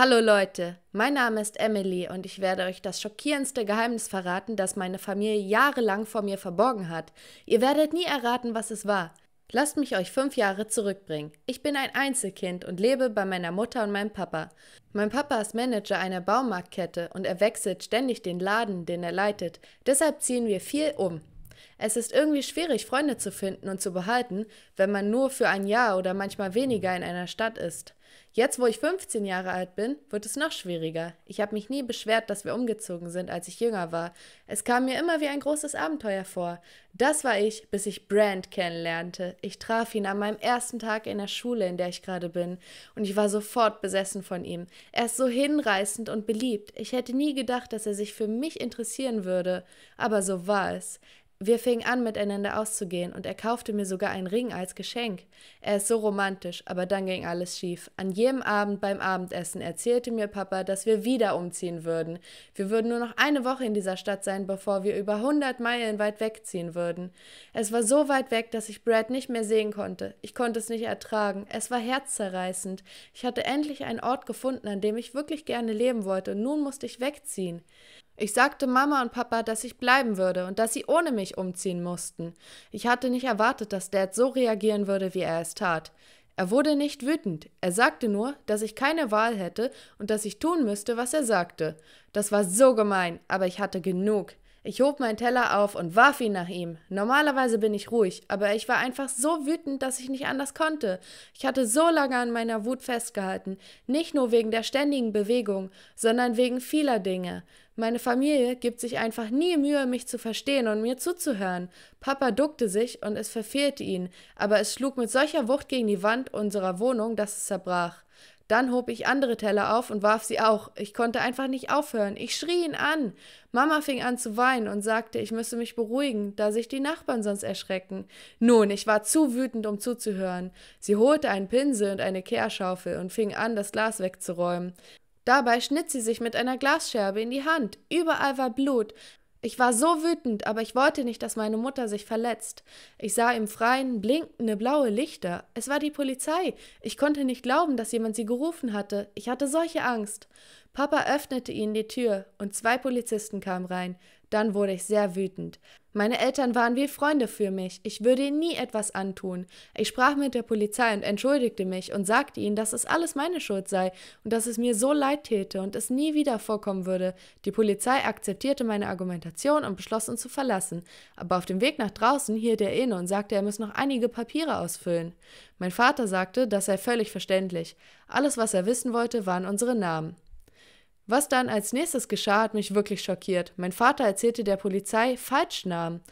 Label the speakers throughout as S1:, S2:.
S1: Hallo Leute, mein Name ist Emily und ich werde euch das schockierendste Geheimnis verraten, das meine Familie jahrelang vor mir verborgen hat. Ihr werdet nie erraten, was es war. Lasst mich euch fünf Jahre zurückbringen. Ich bin ein Einzelkind und lebe bei meiner Mutter und meinem Papa. Mein Papa ist Manager einer Baumarktkette und er wechselt ständig den Laden, den er leitet. Deshalb ziehen wir viel um. Es ist irgendwie schwierig, Freunde zu finden und zu behalten, wenn man nur für ein Jahr oder manchmal weniger in einer Stadt ist. Jetzt, wo ich 15 Jahre alt bin, wird es noch schwieriger. Ich habe mich nie beschwert, dass wir umgezogen sind, als ich jünger war. Es kam mir immer wie ein großes Abenteuer vor. Das war ich, bis ich Brand kennenlernte. Ich traf ihn an meinem ersten Tag in der Schule, in der ich gerade bin, und ich war sofort besessen von ihm. Er ist so hinreißend und beliebt. Ich hätte nie gedacht, dass er sich für mich interessieren würde, aber so war es. Wir fingen an, miteinander auszugehen und er kaufte mir sogar einen Ring als Geschenk. Er ist so romantisch, aber dann ging alles schief. An jedem Abend beim Abendessen erzählte mir Papa, dass wir wieder umziehen würden. Wir würden nur noch eine Woche in dieser Stadt sein, bevor wir über 100 Meilen weit wegziehen würden. Es war so weit weg, dass ich Brad nicht mehr sehen konnte. Ich konnte es nicht ertragen. Es war herzzerreißend. Ich hatte endlich einen Ort gefunden, an dem ich wirklich gerne leben wollte. und Nun musste ich wegziehen. Ich sagte Mama und Papa, dass ich bleiben würde und dass sie ohne mich umziehen mussten. Ich hatte nicht erwartet, dass Dad so reagieren würde, wie er es tat. Er wurde nicht wütend, er sagte nur, dass ich keine Wahl hätte und dass ich tun müsste, was er sagte. Das war so gemein, aber ich hatte genug. Ich hob meinen Teller auf und warf ihn nach ihm. Normalerweise bin ich ruhig, aber ich war einfach so wütend, dass ich nicht anders konnte. Ich hatte so lange an meiner Wut festgehalten, nicht nur wegen der ständigen Bewegung, sondern wegen vieler Dinge. Meine Familie gibt sich einfach nie Mühe, mich zu verstehen und mir zuzuhören. Papa duckte sich und es verfehlte ihn, aber es schlug mit solcher Wucht gegen die Wand unserer Wohnung, dass es zerbrach. Dann hob ich andere Teller auf und warf sie auch. Ich konnte einfach nicht aufhören. Ich schrie ihn an. Mama fing an zu weinen und sagte, ich müsse mich beruhigen, da sich die Nachbarn sonst erschrecken. Nun, ich war zu wütend, um zuzuhören. Sie holte einen Pinsel und eine Kehrschaufel und fing an, das Glas wegzuräumen. Dabei schnitt sie sich mit einer Glasscherbe in die Hand. Überall war Blut. Ich war so wütend, aber ich wollte nicht, dass meine Mutter sich verletzt. Ich sah im Freien blinkende blaue Lichter. Es war die Polizei. Ich konnte nicht glauben, dass jemand sie gerufen hatte. Ich hatte solche Angst. Papa öffnete ihnen die Tür und zwei Polizisten kamen rein. Dann wurde ich sehr wütend. Meine Eltern waren wie Freunde für mich. Ich würde ihnen nie etwas antun. Ich sprach mit der Polizei und entschuldigte mich und sagte ihnen, dass es alles meine Schuld sei und dass es mir so leid täte und es nie wieder vorkommen würde. Die Polizei akzeptierte meine Argumentation und beschloss uns zu verlassen. Aber auf dem Weg nach draußen hielt er inne und sagte, er müsse noch einige Papiere ausfüllen. Mein Vater sagte, das sei völlig verständlich. Alles, was er wissen wollte, waren unsere Namen. Was dann als nächstes geschah, hat mich wirklich schockiert. Mein Vater erzählte der Polizei Falschnamen.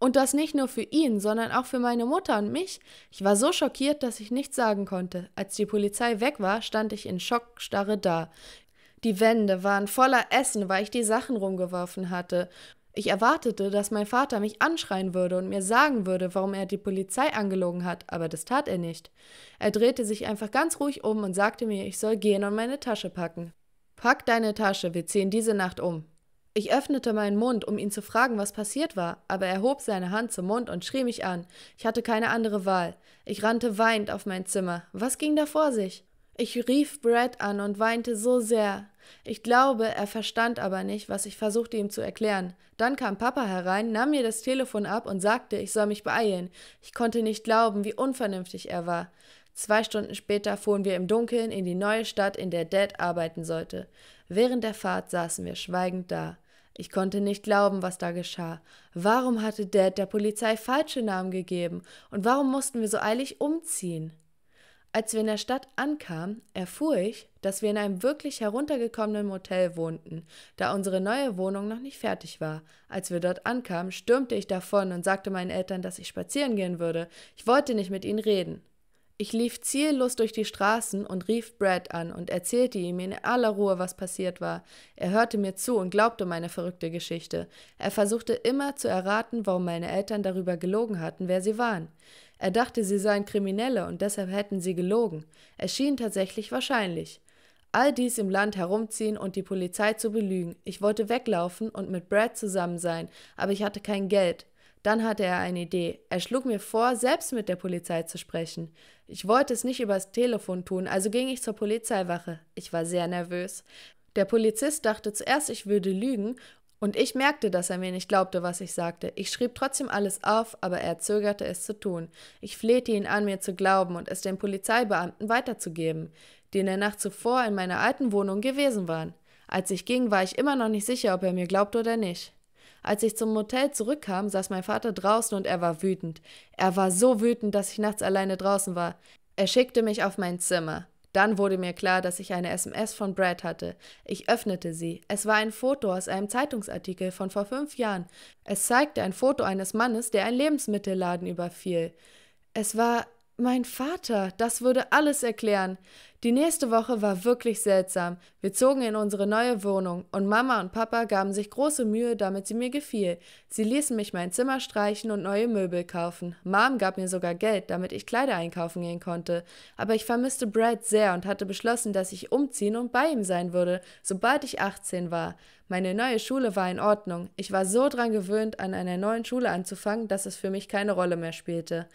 S1: Und das nicht nur für ihn, sondern auch für meine Mutter und mich. Ich war so schockiert, dass ich nichts sagen konnte. Als die Polizei weg war, stand ich in Schockstarre da. Die Wände waren voller Essen, weil ich die Sachen rumgeworfen hatte. Ich erwartete, dass mein Vater mich anschreien würde und mir sagen würde, warum er die Polizei angelogen hat, aber das tat er nicht. Er drehte sich einfach ganz ruhig um und sagte mir, ich soll gehen und meine Tasche packen. Pack deine Tasche, wir ziehen diese Nacht um. Ich öffnete meinen Mund, um ihn zu fragen, was passiert war, aber er hob seine Hand zum Mund und schrie mich an. Ich hatte keine andere Wahl. Ich rannte weinend auf mein Zimmer. Was ging da vor sich? Ich rief Brad an und weinte so sehr. Ich glaube, er verstand aber nicht, was ich versuchte ihm zu erklären. Dann kam Papa herein, nahm mir das Telefon ab und sagte, ich soll mich beeilen. Ich konnte nicht glauben, wie unvernünftig er war. Zwei Stunden später fuhren wir im Dunkeln in die neue Stadt, in der Dad arbeiten sollte. Während der Fahrt saßen wir schweigend da. Ich konnte nicht glauben, was da geschah. Warum hatte Dad der Polizei falsche Namen gegeben und warum mussten wir so eilig umziehen? Als wir in der Stadt ankamen, erfuhr ich, dass wir in einem wirklich heruntergekommenen Motel wohnten, da unsere neue Wohnung noch nicht fertig war. Als wir dort ankamen, stürmte ich davon und sagte meinen Eltern, dass ich spazieren gehen würde. Ich wollte nicht mit ihnen reden. Ich lief ziellos durch die Straßen und rief Brad an und erzählte ihm in aller Ruhe, was passiert war. Er hörte mir zu und glaubte meine verrückte Geschichte. Er versuchte immer zu erraten, warum meine Eltern darüber gelogen hatten, wer sie waren. Er dachte, sie seien Kriminelle und deshalb hätten sie gelogen. Es schien tatsächlich wahrscheinlich. All dies im Land herumziehen und die Polizei zu belügen. Ich wollte weglaufen und mit Brad zusammen sein, aber ich hatte kein Geld. Dann hatte er eine Idee. Er schlug mir vor, selbst mit der Polizei zu sprechen. Ich wollte es nicht übers Telefon tun, also ging ich zur Polizeiwache. Ich war sehr nervös. Der Polizist dachte zuerst, ich würde lügen, und ich merkte, dass er mir nicht glaubte, was ich sagte. Ich schrieb trotzdem alles auf, aber er zögerte es zu tun. Ich flehte ihn an, mir zu glauben und es den Polizeibeamten weiterzugeben, die in der Nacht zuvor in meiner alten Wohnung gewesen waren. Als ich ging, war ich immer noch nicht sicher, ob er mir glaubte oder nicht. Als ich zum Motel zurückkam, saß mein Vater draußen und er war wütend. Er war so wütend, dass ich nachts alleine draußen war. Er schickte mich auf mein Zimmer. Dann wurde mir klar, dass ich eine SMS von Brad hatte. Ich öffnete sie. Es war ein Foto aus einem Zeitungsartikel von vor fünf Jahren. Es zeigte ein Foto eines Mannes, der ein Lebensmittelladen überfiel. Es war mein Vater, das würde alles erklären. Die nächste Woche war wirklich seltsam. Wir zogen in unsere neue Wohnung und Mama und Papa gaben sich große Mühe, damit sie mir gefiel. Sie ließen mich mein Zimmer streichen und neue Möbel kaufen. Mom gab mir sogar Geld, damit ich Kleider einkaufen gehen konnte. Aber ich vermisste Brad sehr und hatte beschlossen, dass ich umziehen und bei ihm sein würde, sobald ich 18 war. Meine neue Schule war in Ordnung. Ich war so dran gewöhnt, an einer neuen Schule anzufangen, dass es für mich keine Rolle mehr spielte.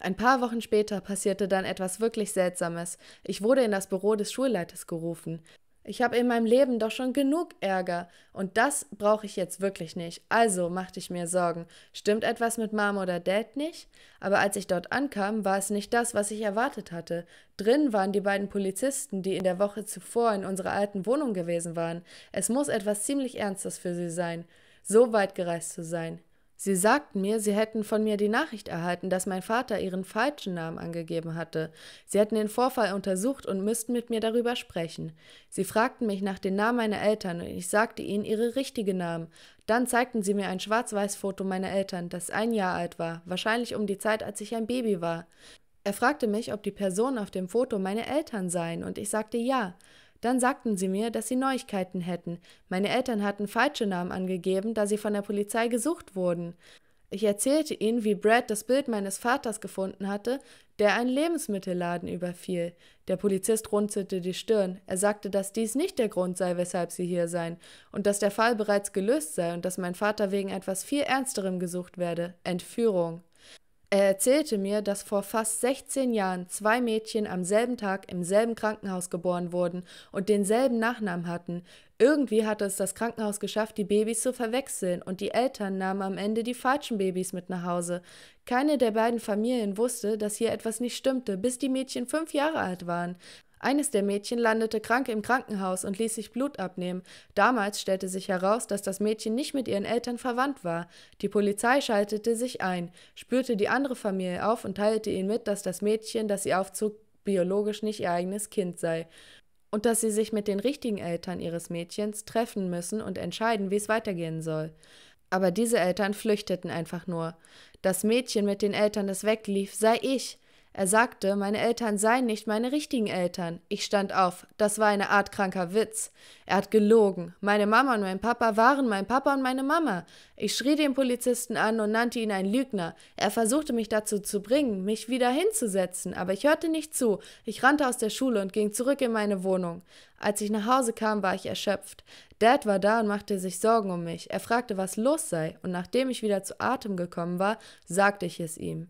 S1: Ein paar Wochen später passierte dann etwas wirklich Seltsames. Ich wurde in das Büro des Schulleiters gerufen. Ich habe in meinem Leben doch schon genug Ärger und das brauche ich jetzt wirklich nicht. Also machte ich mir Sorgen. Stimmt etwas mit Mom oder Dad nicht? Aber als ich dort ankam, war es nicht das, was ich erwartet hatte. Drin waren die beiden Polizisten, die in der Woche zuvor in unserer alten Wohnung gewesen waren. Es muss etwas ziemlich Ernstes für sie sein, so weit gereist zu sein. Sie sagten mir, sie hätten von mir die Nachricht erhalten, dass mein Vater ihren falschen Namen angegeben hatte. Sie hätten den Vorfall untersucht und müssten mit mir darüber sprechen. Sie fragten mich nach den Namen meiner Eltern und ich sagte ihnen ihre richtigen Namen. Dann zeigten sie mir ein Schwarz-Weiß-Foto meiner Eltern, das ein Jahr alt war, wahrscheinlich um die Zeit, als ich ein Baby war. Er fragte mich, ob die Personen auf dem Foto meine Eltern seien, und ich sagte ja. Dann sagten sie mir, dass sie Neuigkeiten hätten. Meine Eltern hatten falsche Namen angegeben, da sie von der Polizei gesucht wurden. Ich erzählte ihnen, wie Brad das Bild meines Vaters gefunden hatte, der einen Lebensmittelladen überfiel. Der Polizist runzelte die Stirn. Er sagte, dass dies nicht der Grund sei, weshalb sie hier seien, und dass der Fall bereits gelöst sei und dass mein Vater wegen etwas viel Ernsterem gesucht werde: Entführung. Er erzählte mir, dass vor fast 16 Jahren zwei Mädchen am selben Tag im selben Krankenhaus geboren wurden und denselben Nachnamen hatten. Irgendwie hatte es das Krankenhaus geschafft, die Babys zu verwechseln und die Eltern nahmen am Ende die falschen Babys mit nach Hause. Keine der beiden Familien wusste, dass hier etwas nicht stimmte, bis die Mädchen fünf Jahre alt waren. Eines der Mädchen landete krank im Krankenhaus und ließ sich Blut abnehmen. Damals stellte sich heraus, dass das Mädchen nicht mit ihren Eltern verwandt war. Die Polizei schaltete sich ein, spürte die andere Familie auf und teilte ihnen mit, dass das Mädchen, das sie aufzog, biologisch nicht ihr eigenes Kind sei und dass sie sich mit den richtigen Eltern ihres Mädchens treffen müssen und entscheiden, wie es weitergehen soll. Aber diese Eltern flüchteten einfach nur. Das Mädchen mit den Eltern, das weglief, sei ich. Er sagte, meine Eltern seien nicht meine richtigen Eltern. Ich stand auf. Das war eine Art kranker Witz. Er hat gelogen. Meine Mama und mein Papa waren mein Papa und meine Mama. Ich schrie den Polizisten an und nannte ihn einen Lügner. Er versuchte mich dazu zu bringen, mich wieder hinzusetzen, aber ich hörte nicht zu. Ich rannte aus der Schule und ging zurück in meine Wohnung. Als ich nach Hause kam, war ich erschöpft. Dad war da und machte sich Sorgen um mich. Er fragte, was los sei, und nachdem ich wieder zu Atem gekommen war, sagte ich es ihm.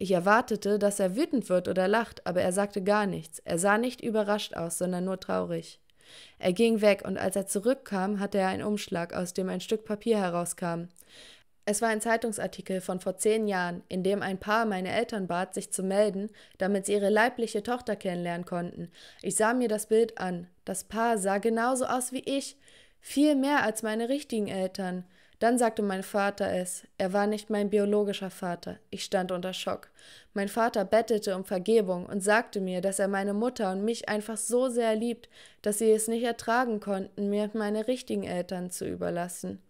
S1: Ich erwartete, dass er wütend wird oder lacht, aber er sagte gar nichts. Er sah nicht überrascht aus, sondern nur traurig. Er ging weg, und als er zurückkam, hatte er einen Umschlag, aus dem ein Stück Papier herauskam. Es war ein Zeitungsartikel von vor zehn Jahren, in dem ein Paar meine Eltern bat, sich zu melden, damit sie ihre leibliche Tochter kennenlernen konnten. Ich sah mir das Bild an. Das Paar sah genauso aus wie ich, viel mehr als meine richtigen Eltern. Dann sagte mein Vater es. Er war nicht mein biologischer Vater. Ich stand unter Schock. Mein Vater bettelte um Vergebung und sagte mir, dass er meine Mutter und mich einfach so sehr liebt, dass sie es nicht ertragen konnten, mir meine richtigen Eltern zu überlassen.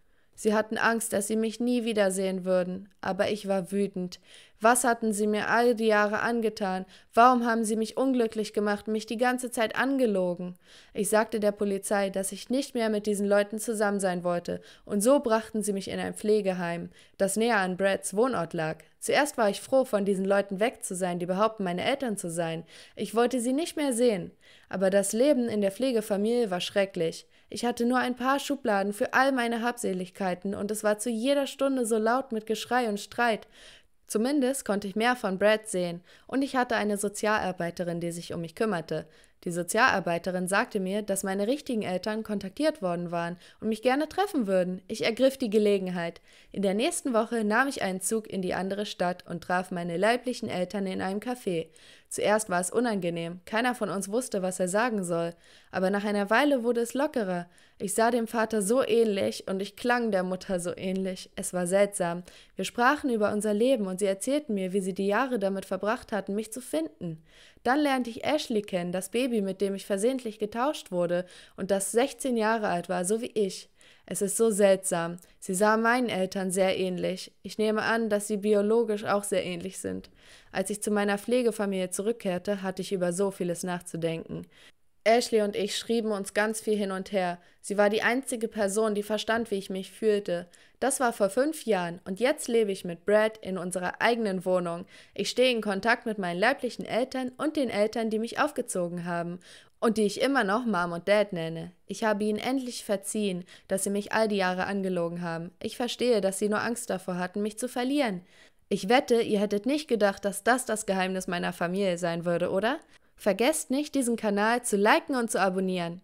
S1: Sie hatten Angst, dass sie mich nie wiedersehen würden, aber ich war wütend. Was hatten sie mir all die Jahre angetan? Warum haben sie mich unglücklich gemacht, mich die ganze Zeit angelogen? Ich sagte der Polizei, dass ich nicht mehr mit diesen Leuten zusammen sein wollte, und so brachten sie mich in ein Pflegeheim, das näher an Brads Wohnort lag. Zuerst war ich froh, von diesen Leuten weg zu sein, die behaupten, meine Eltern zu sein. Ich wollte sie nicht mehr sehen. Aber das Leben in der Pflegefamilie war schrecklich. Ich hatte nur ein paar Schubladen für all meine Habseligkeiten und es war zu jeder Stunde so laut mit Geschrei und Streit. Zumindest konnte ich mehr von Brad sehen und ich hatte eine Sozialarbeiterin, die sich um mich kümmerte. Die Sozialarbeiterin sagte mir, dass meine richtigen Eltern kontaktiert worden waren und mich gerne treffen würden. Ich ergriff die Gelegenheit. In der nächsten Woche nahm ich einen Zug in die andere Stadt und traf meine leiblichen Eltern in einem Café. Zuerst war es unangenehm, keiner von uns wusste, was er sagen soll, aber nach einer Weile wurde es lockerer. Ich sah dem Vater so ähnlich und ich klang der Mutter so ähnlich. Es war seltsam. Wir sprachen über unser Leben und sie erzählten mir, wie sie die Jahre damit verbracht hatten, mich zu finden. Dann lernte ich Ashley kennen, das Baby, mit dem ich versehentlich getauscht wurde und das 16 Jahre alt war, so wie ich. Es ist so seltsam. Sie sah meinen Eltern sehr ähnlich. Ich nehme an, dass sie biologisch auch sehr ähnlich sind. Als ich zu meiner Pflegefamilie zurückkehrte, hatte ich über so vieles nachzudenken. Ashley und ich schrieben uns ganz viel hin und her. Sie war die einzige Person, die verstand, wie ich mich fühlte. Das war vor fünf Jahren und jetzt lebe ich mit Brad in unserer eigenen Wohnung. Ich stehe in Kontakt mit meinen leiblichen Eltern und den Eltern, die mich aufgezogen haben und die ich immer noch Mom und Dad nenne. Ich habe ihnen endlich verziehen, dass sie mich all die Jahre angelogen haben. Ich verstehe, dass sie nur Angst davor hatten, mich zu verlieren. Ich wette, ihr hättet nicht gedacht, dass das das Geheimnis meiner Familie sein würde, oder? Vergesst nicht, diesen Kanal zu liken und zu abonnieren.